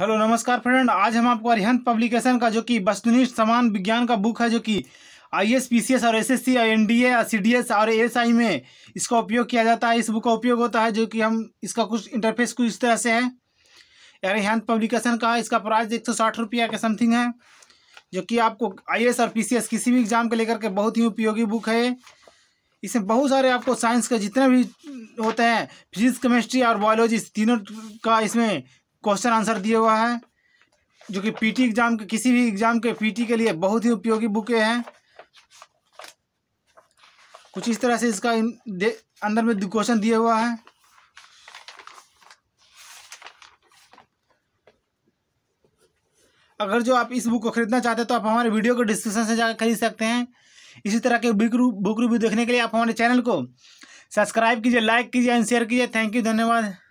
hello नमस्कार friend आज हम आपको अरिहंत पब्लिकेशन का जो कि वस्तुनिष्ठ समान विज्ञान का बुक है जो कि I S P C S और S S C N D A C D S और एस आई में इसका उपयोग किया जाता है इस बुक का उपयोग होता है जो कि हम इसका कुछ इंटरफेस कुछ इस तरह से है अरिहंत पब्लिकेशन का इसका प्राइस एक सौ साठ रुपया का समथिंग है जो कि आपको आई एस और पी सी एस किसी भी एग्ज़ाम के लेकर के बहुत ही उपयोगी बुक है इसमें बहुत सारे आपको साइंस के जितने भी होते हैं फिजिक्स केमिस्ट्री और बायोलॉजी तीनों का इसमें क्वेश्चन आंसर दिए हुआ है जो कि पीटी एग्जाम के किसी भी एग्जाम के पीटी के लिए बहुत ही उपयोगी बुकें हैं कुछ इस तरह से इसका अंदर में क्वेश्चन दिया हुआ है अगर जो आप इस बुक को खरीदना चाहते हैं तो आप हमारे वीडियो को डिस्क्रिप्शन से जाकर खरीद सकते हैं इसी तरह के बुक रू बुक रिव्यू देखने के लिए आप हमारे चैनल को सब्सक्राइब कीजिए लाइक कीजिए एंड शेयर कीजिए थैंक यू धन्यवाद